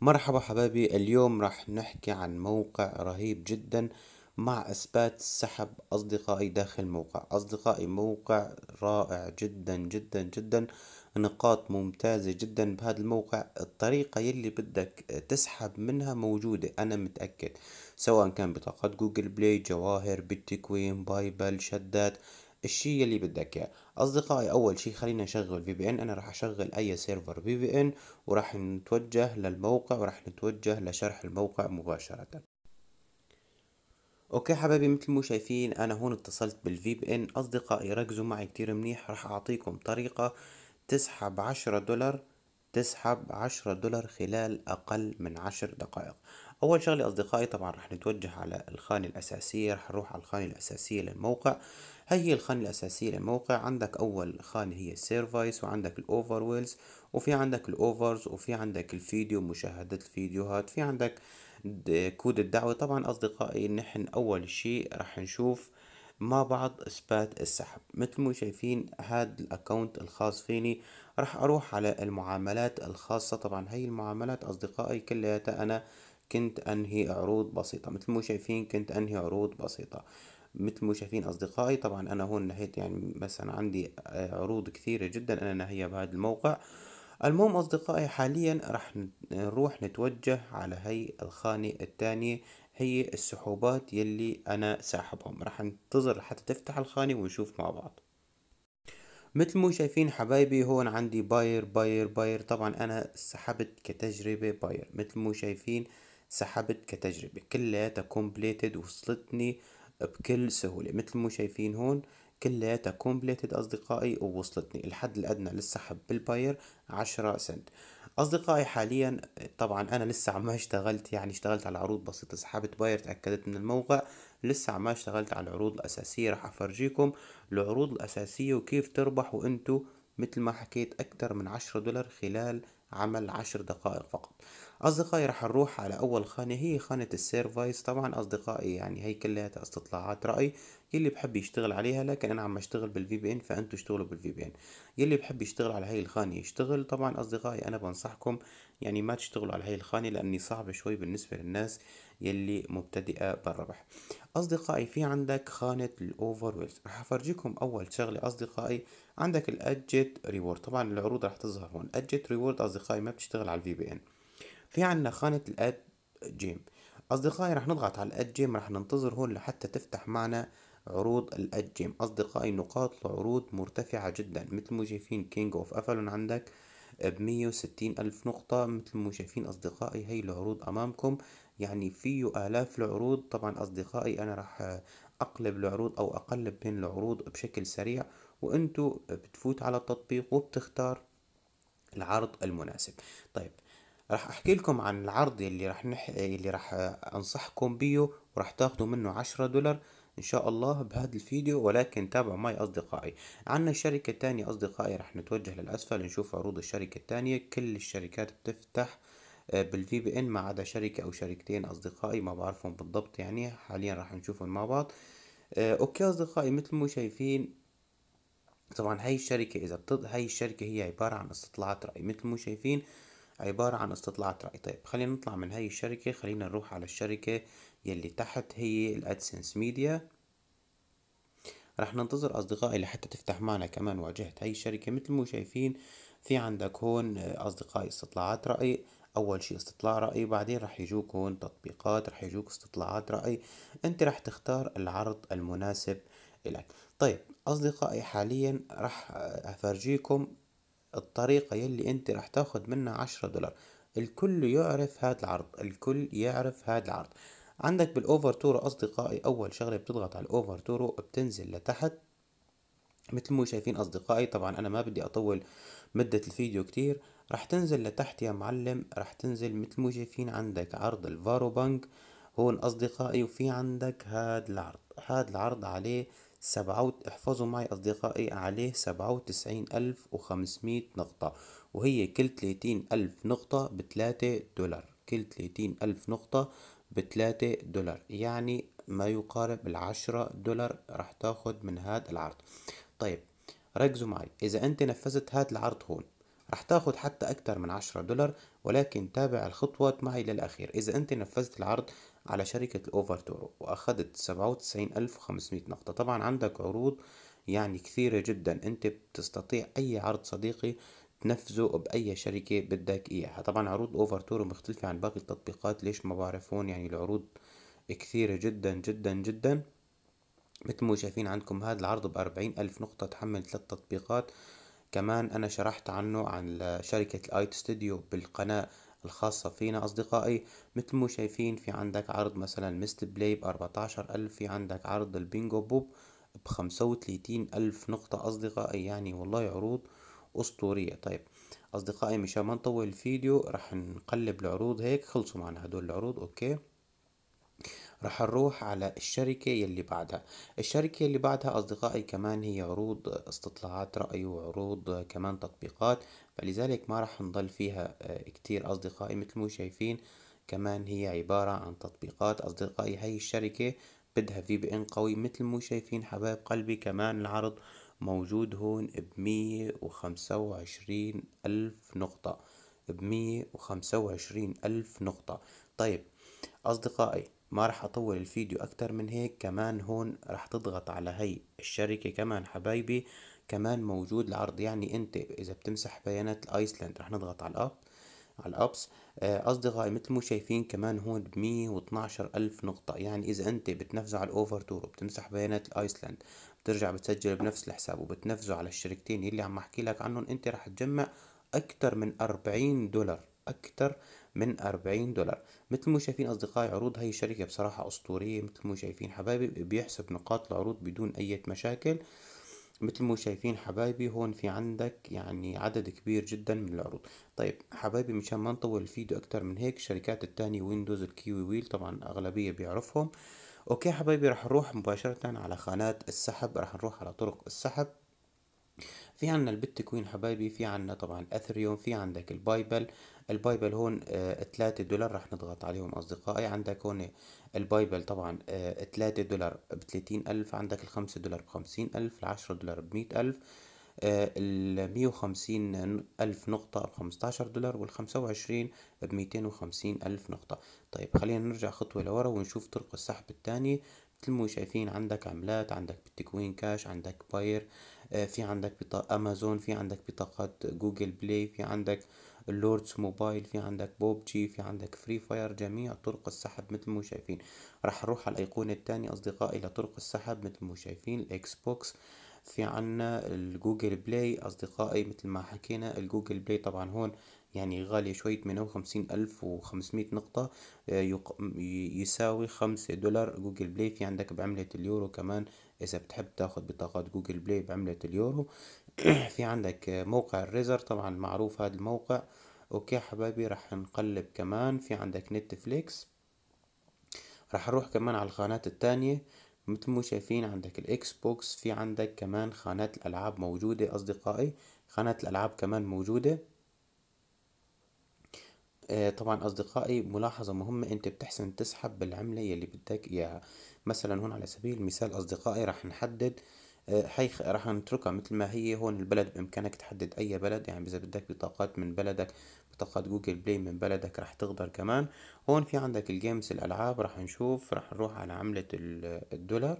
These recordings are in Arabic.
مرحبا حبايبي اليوم راح نحكي عن موقع رهيب جدا مع إثبات سحب أصدقائي داخل موقع أصدقائي موقع رائع جدا جدا جدا نقاط ممتازة جدا بهذا الموقع الطريقة يلي بدك تسحب منها موجودة أنا متأكد سواء كان بطاقات جوجل بلاي جواهر بالتكوين بايبل شدات الشيء اللي بدك اياه اصدقائي اول شيء خلينا نشغل في بي ان انا راح اشغل اي سيرفر في بي ان وراح نتوجه للموقع وراح نتوجه لشرح الموقع مباشره اوكي حبايبي مثل ما شايفين انا هون اتصلت بالفي بي ان اصدقائي ركزوا معي كتير منيح رح اعطيكم طريقة تسحب عشرة دولار تسحب عشرة دولار خلال اقل من عشر دقائق اول شغله اصدقائي طبعا رح نتوجه على الخانه الاساسيه رح نروح على الخانه الاساسيه للموقع هاي هي الخانه الاساسيه للموقع عندك اول خانه هي السيرفايس وعندك الاوفر ويلز وفي عندك الاوفرز وفي عندك الفيديو مشاهده الفيديوهات في عندك كود الدعوة طبعا أصدقائي نحن أول شيء راح نشوف مع بعض إثبات السحب مثل ما شايفين هذا الأكونت الخاص فيني راح أروح على المعاملات الخاصة طبعا هاي المعاملات أصدقائي كلياتها أنا كنت أنهي عروض بسيطة مثل ما شايفين كنت أنهي عروض بسيطة مثل ما شايفين أصدقائي طبعا أنا هون نهيت يعني مثلا عندي آه، عروض كثيرة جدا أنا نهيها بهذا الموقع المهم أصدقائي حاليا رح نروح نتوجه على هاي الخانة التانية هي السحوبات يلي أنا ساحبهم رح ننتظر لحتى تفتح الخانة ونشوف مع بعض مثل ما شايفين حبايبي هون عندي باير باير باير طبعا أنا سحبت كتجربة باير مثل ما شايفين سحبت كتجربة كلها كومبليتد وصلتني بكل سهولة مثل ما شايفين هون كلياتها كومبليتد أصدقائي ووصلتني الحد الأدنى للسحب بالباير عشرة سنت أصدقائي حاليا طبعا أنا لسه ما اشتغلت يعني اشتغلت على عروض بسيطة سحبت باير تأكدت من الموقع لسه ما اشتغلت على العروض الأساسية راح أفرجيكم العروض الأساسية وكيف تربحوا انتم مثل ما حكيت أكتر من عشرة دولار خلال عمل عشر دقائق فقط أصدقائي رح نروح على أول خانة هي خانة السيرفايس طبعا أصدقائي يعني هي كلها استطلاعات رأي يلي بحب يشتغل عليها لكن أنا عم أشتغل بالفي بي إن فأنتوا اشتغلوا بالفي بي إن يلي بحب يشتغل على هاي الخانة يشتغل طبعا أصدقائي أنا بنصحكم يعني ما تشتغلوا على هاي الخانة لأني صعبة شوي بالنسبة للناس يلي مبتدئة بالربح أصدقائي في عندك خانة الأوفر ويلز رح أفرجيكم أول شغلة أصدقائي عندك الأدجت ريورد طبعا العروض رح تظهر هون أدجت ريورد أصدقائي ما بتشتغل على الفي بي إن في عنا خانة الاد جيم أصدقائي رح نضغط على الاد جيم رح ننتظر هون لحتى تفتح معنا عروض الاد جيم أصدقائي نقاط العروض مرتفعة جدا مثل ما شايفين كينج أوف أفلون عندك بمية وستين ألف نقطة مثل ما شايفين أصدقائي هي العروض أمامكم يعني فيه آلاف العروض طبعا أصدقائي أنا رح أقلب العروض أو أقلب بين العروض بشكل سريع وانتو بتفوت على التطبيق وبتختار العرض المناسب طيب راح احكي لكم عن العرض اللي راح نح... اللي راح انصحكم بيه وراح تاخدوا منه عشرة دولار ان شاء الله بهذا الفيديو ولكن تابعوا معي اصدقائي عندنا شركة تانية اصدقائي راح نتوجه للاسفل نشوف عروض الشركة التانية كل الشركات بتفتح بالفي بي ان ما عدا شركة او شركتين اصدقائي ما بعرفهم بالضبط يعني حاليا راح نشوفهم مع بعض آه، اوكي اصدقائي مثل ما شايفين طبعا هاي الشركة اذا بتض... هاي الشركة هي عبارة عن استطلاعات رأي مثل ما شايفين عبارة عن استطلاعات رأي طيب خلينا نطلع من هاي الشركة خلينا نروح على الشركة يلي تحت هي الادسنس ميديا رح ننتظر أصدقائي لحتى تفتح معنا كمان واجهة هاي الشركة مثل ما شايفين في عندك هون أصدقائي استطلاعات رأي أول شيء استطلاع رأي بعدين رح يجوك هون تطبيقات رح يجوك استطلاعات رأي أنت رح تختار العرض المناسب لك طيب أصدقائي حاليا رح أفرجيكم الطريقة يلي انت راح تاخد منها عشرة دولار الكل يعرف هاد العرض الكل يعرف هاد العرض عندك بالاوفر تورو اصدقائي اول شغلة بتضغط على الاوفر تورو بتنزل لتحت مثل ما شايفين اصدقائي طبعا انا ما بدي اطول مدة الفيديو كتير راح تنزل لتحت يا معلم راح تنزل مثل ما شايفين عندك عرض الفارو بانك هون اصدقائي وفي عندك هاد العرض هاد العرض عليه سبعة احفظوا معي أصدقائي عليه سبعة وتسعين ألف وخمسمية نقطة وهي كل تلاتين ألف نقطة بتلاتة دولار كل تلاتين ألف نقطة بتلاتة دولار يعني ما يقارب العشرة دولار راح تاخد من هاد العرض طيب ركزوا معي إذا أنت نفذت هاد العرض هون رح تاخد حتى أكتر من عشرة دولار ولكن تابع الخطوات معي للأخير إذا أنت نفذت العرض على شركة تورو وأخدت سبعة وتسعين ألف وخمسمية نقطة طبعا عندك عروض يعني كثيرة جدا أنت بتستطيع أي عرض صديقي تنفذه بأي شركة بدك إياها طبعا عروض تورو مختلفة عن باقي التطبيقات ليش ما بعرف هون يعني العروض كثيرة جدا جدا جدا مثل ما شايفين عندكم هذا العرض بأربعين ألف نقطة تحمل ثلاث تطبيقات كمان أنا شرحت عنه عن شركة الآيت ستوديو بالقناة الخاصة فينا أصدقائي مثل ما شايفين في عندك عرض مثلا مست بلاي بأربعتاشر ألف في عندك عرض البينجو بوب بخمسة وتلاتين ألف نقطة أصدقائي يعني والله عروض أسطورية طيب أصدقائي مشان ما نطول الفيديو راح نقلب العروض هيك خلصوا معنا هدول العروض أوكي راح نروح على الشركة يلي بعدها الشركة يلي بعدها أصدقائي كمان هي عروض استطلاعات رأي وعروض كمان تطبيقات فلذلك ما راح نضل فيها آه، كتير أصدقائي مثل ما شايفين كمان هي عبارة عن تطبيقات أصدقائي هاي الشركة بدها في بي ان قوي مثل ما شايفين حبايب قلبي كمان العرض موجود هون بمية وخمسة وعشرين ألف نقطة بمية وخمسة وعشرين ألف نقطة طيب أصدقائي ما رح اطول الفيديو اكتر من هيك كمان هون رح تضغط على هي الشركة كمان حبايبي كمان موجود العرض يعني انت اذا بتمسح بيانات الايسلاند رح نضغط على الاب على الابس آه، اصدقائي مثل ما شايفين كمان هون ب 112 الف نقطة يعني اذا انت بتنفذه على الاوفر تور وبتمسح بيانات الايسلاند بترجع بتسجل بنفس الحساب وبتنفذه على الشركتين اللي عم احكي لك عنهم انت رح تجمع اكتر من 40 دولار أكتر من 40 دولار مثل ما شايفين أصدقائي عروض هاي الشركة بصراحة أسطورية مثل ما شايفين حبايبي بيحسب نقاط العروض بدون أي مشاكل مثل ما شايفين حبايبي هون في عندك يعني عدد كبير جدا من العروض طيب حبايبي مشان ما نطول الفيديو اكتر من هيك الشركات التانية ويندوز الكيوي ويل طبعا اغلبية بيعرفهم اوكي حبايبي رح نروح مباشرة على خانات السحب رح نروح على طرق السحب في عنا البيتكوين حبايبي في عنا طبعا اثريوم في عندك البايبل البايبل هون آه، تلاتة دولار رح نضغط عليهم اصدقائي عندك هون البايبل طبعا آه، تلاتة دولار بتلاتين الف عندك الخمسة دولار بخمسين الف العشرة دولار بمية الف آه، المية وخمسين ألف نقطة بخمستاشر دولار والخمسة وعشرين بميتين وخمسين ألف نقطة طيب خلينا نرجع خطوة لورا ونشوف طرق السحب التانية مثل ما شايفين عندك عملات عندك بيتكوين كاش عندك باير آه، في عندك بطاقة امازون في عندك بطاقة جوجل بلاي في عندك اللوردز موبايل في عندك بوب جي في عندك فري فاير جميع طرق السحب مثل ما شايفين راح نروح على الايقونة الثانية اصدقائي لطرق السحب مثل ما شايفين الاكس بوكس في عنا الجوجل بلاي اصدقائي مثل ما حكينا الجوجل بلاي طبعا هون يعني غالية شوية مية وخمسين ألف وخمسمية نقطة آه، يساوي خمسة دولار جوجل بلاي في عندك بعملة اليورو كمان إذا بتحب تاخد بطاقات جوجل بلاي بعملة اليورو في عندك موقع الريزر طبعا معروف هذا الموقع اوكي حبايبي راح نقلب كمان في عندك نتفليكس راح اروح كمان على الخانات التانية مثل ما شايفين عندك الاكس بوكس في عندك كمان خانات الالعاب موجودة اصدقائي خانات الالعاب كمان موجودة آه طبعا أصدقائي ملاحظة مهمة أنت بتحسن تسحب بالعملة يلي بدك إياها مثلا هون على سبيل المثال أصدقائي راح نحدد آه، حيخ راح نتركها مثل ما هي هون البلد بإمكانك تحدد أي بلد يعني إذا بدك بطاقات من بلدك بطاقات جوجل بلاي من بلدك راح تقدر كمان هون في عندك الجيمز الألعاب راح نشوف راح نروح على عملة الدولار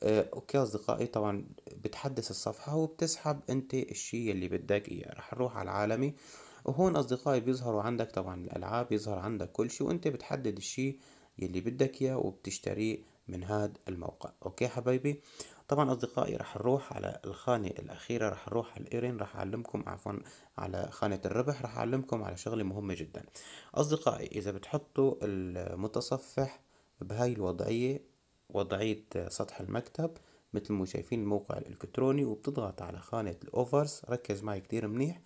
آه، اوكي اصدقائي طبعا بتحدث الصفحة وبتسحب انت الشي اللي بدك اياه راح نروح على العالمي وهون أصدقائي بيظهروا عندك طبعا الألعاب بيظهر عندك كل شيء وأنت بتحدد الشيء يلي بدك إياه وبتشتريه من هذا الموقع أوكي حبايبي طبعا أصدقائي رح نروح على الخانة الأخيرة رح نروح على الإيرين رح أعلمكم عفوا على خانة الربح رح أعلمكم على شغلة مهمة جدا أصدقائي إذا بتحطوا المتصفح بهاي الوضعية وضعية سطح المكتب مثل ما شايفين الموقع الإلكتروني وبتضغط على خانة الأوفرز ركز معي كتير منيح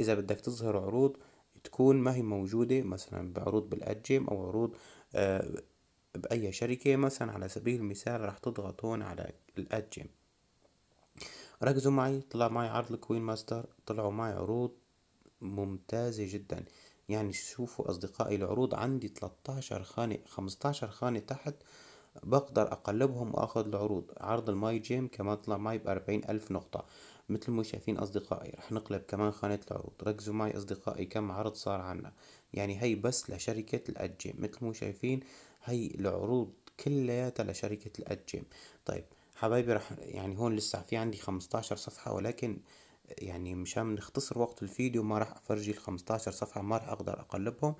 إذا بدك تظهر عروض تكون ما هي موجودة مثلا بعروض بالأجيم أو عروض آه، بأي شركة مثلا على سبيل المثال راح تضغط هون على الأجيم ركزوا معي طلع معي عرض الكوين ماستر طلعوا معي عروض ممتازة جدا يعني شوفوا أصدقائي العروض عندي 13 خانة 15 خانة تحت بقدر اقلبهم واخد العروض عرض الماي جيم كمان طلع معي بأربعين الف نقطة مثل ما شايفين اصدقائي رح نقلب كمان خانة العروض ركزوا معي اصدقائي كم عرض صار عنا يعني هي بس لشركة الاد جيم مثل ما شايفين هي العروض كلياتها لشركة الاد جيم طيب حبايبي رح يعني هون لسه في عندي خمستاشر صفحة ولكن يعني مشان نختصر وقت الفيديو ما راح افرجي ال 15 صفحه ما راح اقدر اقلبهم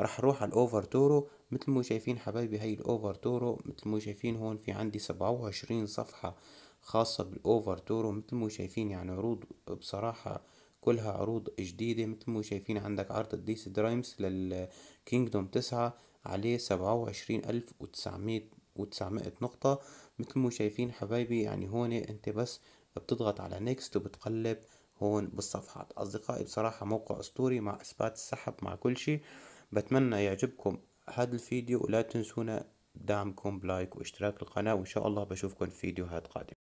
راح اروح على الاوفر تورو مثل ما شايفين حبايبي هي الاوفر تورو مثل ما شايفين هون في عندي سبعة وعشرين صفحه خاصه بالاوفر تورو مثل ما شايفين يعني عروض بصراحه كلها عروض جديدة مثل ما شايفين عندك عرض الديس درايمز للكينجدوم تسعة عليه سبعة وعشرين ألف وتسعمية نقطة مثل ما شايفين حبايبي يعني هون انت بس بتضغط على نيكست وبتقلب هون بالصفحات أصدقائي بصراحة موقع أسطوري مع إثبات السحب مع كل شيء بتمنى يعجبكم هذا الفيديو ولا تنسونا دعمكم بلايك واشتراك القناة وإن شاء الله بشوفكم في فيديوهات قادمة